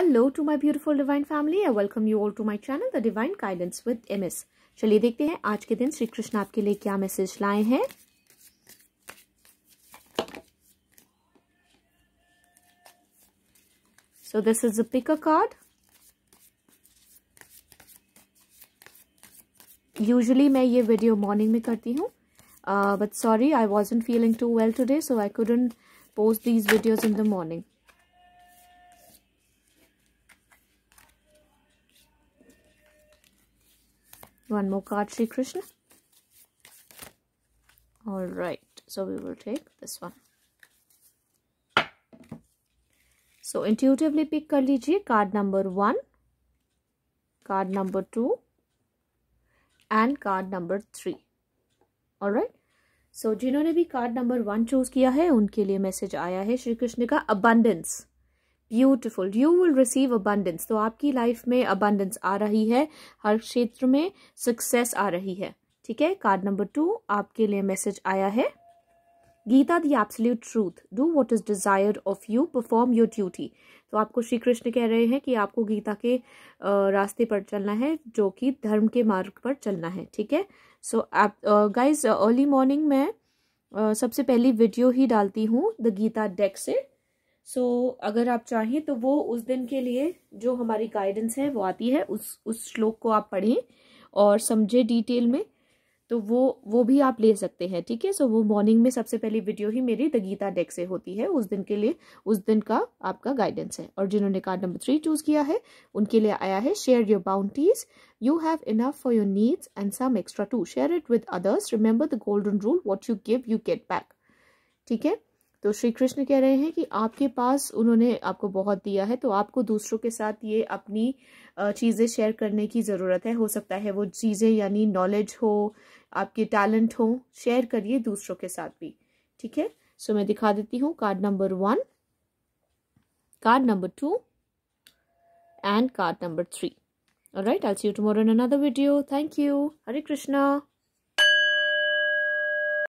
hello to my beautiful divine family I welcome you all to my channel the divine guidance with M S चलिए देखते हैं आज के दिन श्री कृष्ण आपके लिए क्या मैसेज लाए हैं so this is a pick a card usually मैं ये वीडियो मॉर्निंग में करती हूँ but sorry I was feeling too well today so I couldn't post these videos in the morning one more card Sri Krishna all right so we will take this one so intuitively pick कर लीजिए card number one card number two and card number three और right so जिन्होंने भी card number one choose किया है उनके लिए message आया है श्री कृष्ण का abundance beautiful you will receive abundance तो आपकी लाइफ में अबंडेंस आ रही है हर क्षेत्र में सक्सेस आ रही है ठीक है कार्ड नंबर टू आपके लिए मैसेज आया है Gita the absolute truth do what is desire of you perform your duty तो आपको श्री कृष्ण कह रहे हैं कि आपको गीता के रास्ते पर चलना है जो कि धर्म के मार्ग पर चलना है ठीक है सो आप गाइज अर्ली मॉर्निंग में सबसे पहली वीडियो ही डालती हूँ द गीता डेक से सो so, अगर आप चाहें तो वो उस दिन के लिए जो हमारी गाइडेंस है वो आती है उस उस श्लोक को आप पढ़ें और समझें डिटेल में तो वो वो भी आप ले सकते हैं ठीक है सो so, वो मॉर्निंग में सबसे पहली वीडियो ही मेरी द गीता डेक से होती है उस दिन के लिए उस दिन का आपका गाइडेंस है और जिन्होंने कार्ड नंबर थ्री चूज किया है उनके लिए आया है share your boundaries you have enough for your needs and some extra to share it with others remember the golden rule what you give you get back ठीक है तो श्री कृष्ण कह रहे हैं कि आपके पास उन्होंने आपको बहुत दिया है तो आपको दूसरों के साथ ये अपनी चीज़ें शेयर करने की ज़रूरत है हो सकता है वो चीज़ें यानी नॉलेज हो आपके टैलेंट हो शेयर करिए दूसरों के साथ भी ठीक है सो मैं दिखा देती हूँ card number one card number two and card number three right all see you tomorrow in another video thank you Hare Krishna